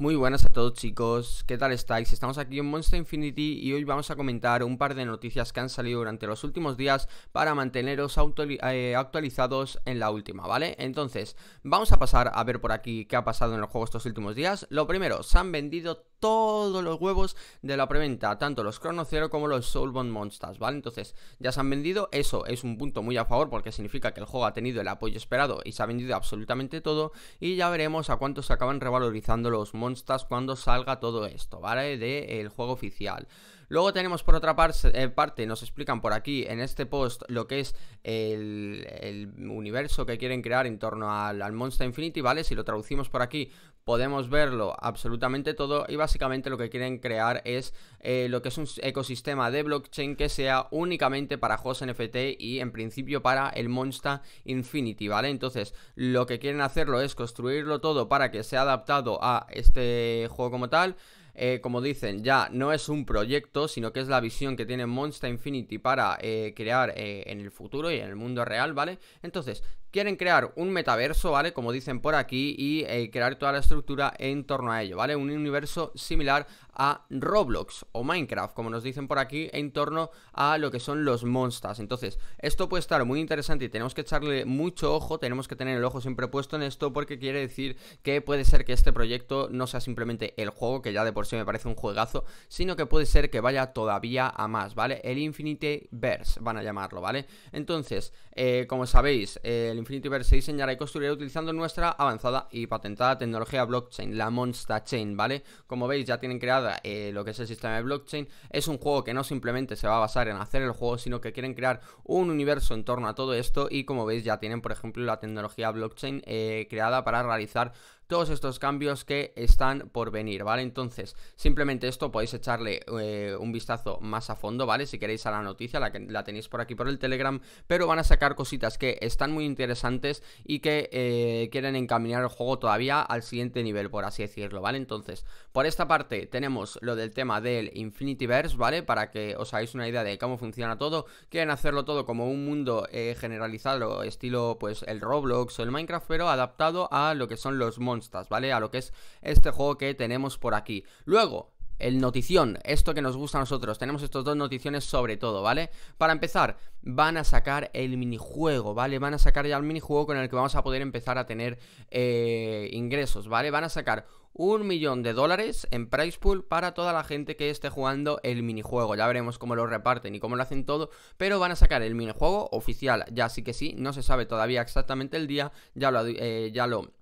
Muy buenas a todos chicos, ¿qué tal estáis? Estamos aquí en Monster Infinity y hoy vamos a comentar un par de noticias que han salido durante los últimos días para manteneros eh, actualizados en la última, ¿vale? Entonces, vamos a pasar a ver por aquí qué ha pasado en el juego estos últimos días. Lo primero, se han vendido todos los huevos de la preventa, tanto los Chrono Zero como los Soulbound Monsters, ¿vale? Entonces, ya se han vendido, eso es un punto muy a favor porque significa que el juego ha tenido el apoyo esperado y se ha vendido absolutamente todo y ya veremos a cuánto se acaban revalorizando los Monsters cuando salga todo esto, ¿vale? Del el juego oficial. Luego tenemos por otra eh, parte, nos explican por aquí en este post lo que es el, universo que quieren crear en torno al, Monster Infinity, ¿vale? Si lo traducimos por aquí, podemos verlo absolutamente todo y básicamente lo que quieren crear es eh, lo que es un ecosistema de blockchain que sea únicamente para juegos NFT y en principio para el Monster Infinity, ¿vale? Entonces lo que quieren hacerlo es construirlo todo para que sea adaptado a este juego como tal, eh, como dicen, ya no es un proyecto, sino que es la visión que tiene Monster Infinity para eh, crear eh, en el futuro y en el mundo real, ¿vale? Entonces, Quieren crear un metaverso, ¿vale? Como dicen por aquí, y eh, crear toda la estructura en torno a ello, ¿vale? Un universo similar a Roblox o Minecraft, como nos dicen por aquí, en torno a lo que son los monsters. Entonces, esto puede estar muy interesante y tenemos que echarle mucho ojo, tenemos que tener el ojo siempre puesto en esto porque quiere decir que puede ser que este proyecto no sea simplemente el juego, que ya de por sí me parece un juegazo, sino que puede ser que vaya todavía a más, ¿vale? El Infinite Verse, van a llamarlo, ¿vale? Entonces, eh, como sabéis, eh, el Infinity se diseñará y construirá utilizando nuestra avanzada y patentada tecnología blockchain, la Monster Chain, ¿vale? Como veis ya tienen creada eh, lo que es el sistema de blockchain. Es un juego que no simplemente se va a basar en hacer el juego, sino que quieren crear un universo en torno a todo esto y como veis ya tienen por ejemplo la tecnología blockchain eh, creada para realizar todos estos cambios que están por venir, ¿vale? Entonces, simplemente esto podéis echarle eh, un vistazo más a fondo, ¿vale? Si queréis a la noticia, la, que, la tenéis por aquí por el Telegram, pero van a sacar cositas que están muy interesantes y que eh, quieren encaminar el juego todavía al siguiente nivel, por así decirlo, ¿vale? Entonces, por esta parte tenemos lo del tema del Infinity Verse, ¿vale? Para que os hagáis una idea de cómo funciona todo, quieren hacerlo todo como un mundo eh, generalizado, estilo pues el Roblox o el Minecraft, pero adaptado a lo que son los monos ¿vale? A lo que es este juego que tenemos por aquí. Luego, el notición, esto que nos gusta a nosotros. Tenemos estos dos noticiones sobre todo, ¿vale? Para empezar, van a sacar el minijuego, ¿vale? Van a sacar ya el minijuego con el que vamos a poder empezar a tener eh, ingresos, ¿vale? Van a sacar un millón de dólares en price pool para toda la gente que esté jugando el minijuego. Ya veremos cómo lo reparten y cómo lo hacen todo, pero van a sacar el minijuego oficial, ya sí que sí, no se sabe todavía exactamente el día, ya lo... Eh, ya lo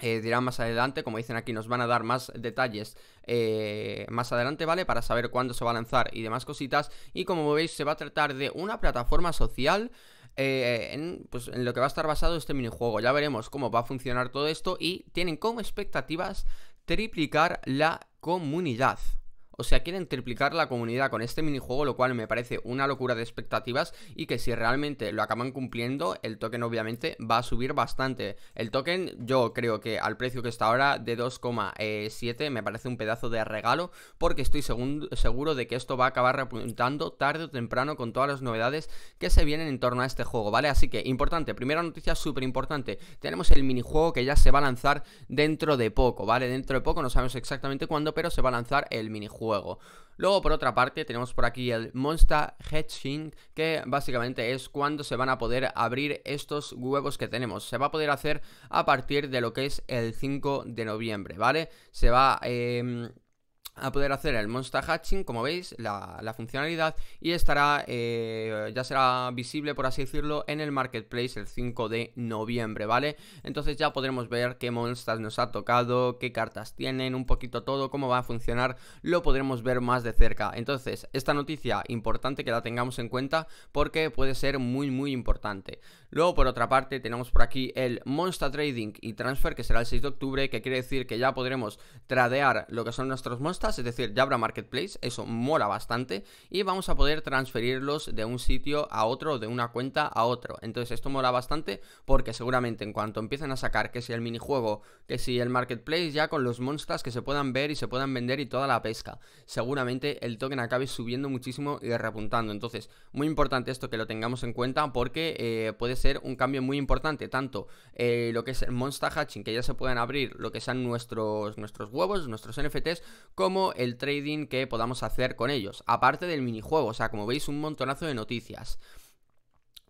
eh, dirán más adelante, como dicen aquí, nos van a dar más detalles eh, más adelante, ¿vale? Para saber cuándo se va a lanzar y demás cositas. Y como veis, se va a tratar de una plataforma social. Eh, pues, en lo que va a estar basado este minijuego. Ya veremos cómo va a funcionar todo esto. Y tienen como expectativas triplicar la comunidad. O sea, quieren triplicar la comunidad con este minijuego, lo cual me parece una locura de expectativas y que si realmente lo acaban cumpliendo, el token obviamente va a subir bastante. El token yo creo que al precio que está ahora de 2,7 me parece un pedazo de regalo porque estoy seguro de que esto va a acabar repuntando tarde o temprano con todas las novedades que se vienen en torno a este juego, ¿vale? Así que importante, primera noticia súper importante, tenemos el minijuego que ya se va a lanzar dentro de poco, ¿vale? Dentro de poco, no sabemos exactamente cuándo, pero se va a lanzar el minijuego. Luego, por otra parte, tenemos por aquí el Monster Hatching, que básicamente es cuando se van a poder abrir estos huevos que tenemos. Se va a poder hacer a partir de lo que es el 5 de noviembre, ¿vale? Se va... Eh a poder hacer el Monster Hatching, como veis, la, funcionalidad, y estará, eh, ya será visible, por así decirlo, en el Marketplace el 5 de noviembre, ¿vale? Entonces ya podremos ver qué monsters nos ha tocado, qué cartas tienen, un poquito todo, cómo va a funcionar, lo podremos ver más de cerca. Entonces, esta noticia, importante que la tengamos en cuenta, porque puede ser muy, muy importante. Luego, por otra parte, tenemos por aquí el Monster Trading y Transfer, que será el 6 de octubre, que quiere decir que ya podremos tradear lo que son nuestros monsters, es decir, ya habrá marketplace, eso mola bastante y vamos a poder transferirlos de un sitio a otro, de una cuenta a otro. Entonces esto mola bastante porque seguramente en cuanto empiecen a sacar que si el minijuego, que si el marketplace ya con los monstras que se puedan ver y se puedan vender y toda la pesca, seguramente el token acabe subiendo muchísimo y repuntando. Entonces, muy importante esto que lo tengamos en cuenta porque eh, puede ser un cambio muy importante, tanto eh, lo que es el monster hatching, que ya se puedan abrir lo que sean nuestros, nuestros huevos, nuestros NFTs, como el trading que podamos hacer con ellos, aparte del minijuego, o sea, como veis un montonazo de noticias.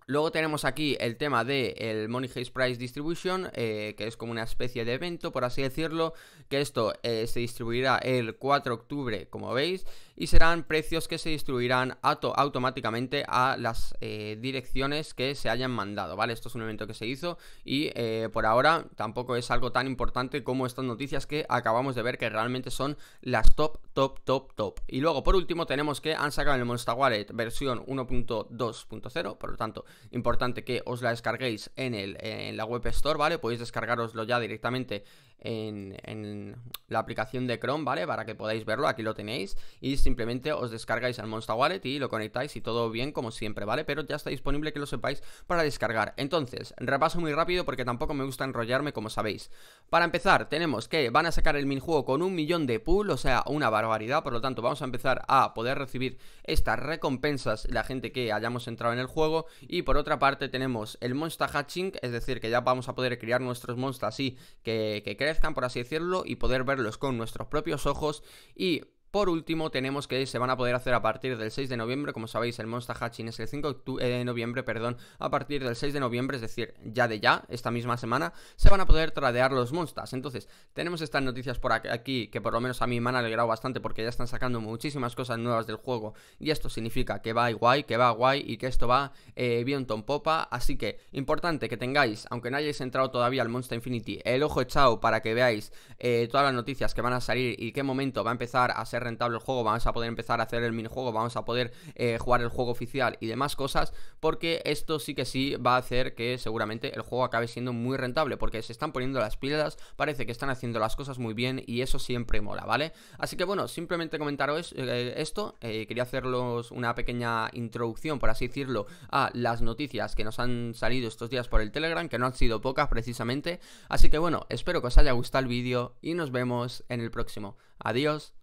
Luego tenemos aquí el tema del el Money Heist Price Distribution, eh, que es como una especie de evento, por así decirlo, que esto eh, se distribuirá el 4 de octubre, como veis, y serán precios que se distribuirán automáticamente a las eh, direcciones que se hayan mandado, ¿vale? Esto es un evento que se hizo y eh, por ahora tampoco es algo tan importante como estas noticias que acabamos de ver que realmente son las top, top, top, top. Y luego, por último, tenemos que han sacado el Monster Wallet versión 1.2.0, por lo tanto, importante que os la descarguéis en, el, en la web store, ¿vale? Podéis descargaroslo ya directamente en, la aplicación de Chrome, ¿vale? Para que podáis verlo, aquí lo tenéis. Y simplemente os descargáis al Monster Wallet y lo conectáis y todo bien como siempre, ¿vale? Pero ya está disponible que lo sepáis para descargar. Entonces, repaso muy rápido porque tampoco me gusta enrollarme como sabéis. Para empezar, tenemos que van a sacar el minijuego con un millón de pool, o sea, una barbaridad. Por lo tanto, vamos a empezar a poder recibir estas recompensas la gente que hayamos entrado en el juego. Y por otra parte tenemos el Monster Hatching, es decir, que ya vamos a poder criar nuestros monstruos así que, que por así decirlo, y poder verlos con nuestros propios ojos y por último, tenemos que se van a poder hacer a partir del 6 de noviembre, como sabéis, el Monster Hatching es el 5 de eh, noviembre, perdón, a partir del 6 de noviembre, es decir, ya de ya, esta misma semana, se van a poder tradear los Monsters. Entonces, tenemos estas noticias por aquí que por lo menos a mí me han alegrado bastante porque ya están sacando muchísimas cosas nuevas del juego y esto significa que va guay, que va guay y que esto va eh, bien ton popa, así que importante que tengáis, aunque no hayáis entrado todavía al Monster Infinity, el ojo echado para que veáis eh, todas las noticias que van a salir y qué momento va a empezar a ser rentable el juego, vamos a poder empezar a hacer el minijuego, vamos a poder eh, jugar el juego oficial y demás cosas, porque esto sí que sí va a hacer que seguramente el juego acabe siendo muy rentable, porque se están poniendo las pilas, parece que están haciendo las cosas muy bien y eso siempre mola, ¿vale? Así que bueno, simplemente comentaros eh, esto, eh, quería hacerlos una pequeña introducción, por así decirlo, a las noticias que nos han salido estos días por el Telegram, que no han sido pocas precisamente, así que bueno, espero que os haya gustado el vídeo y nos vemos en el próximo. Adiós.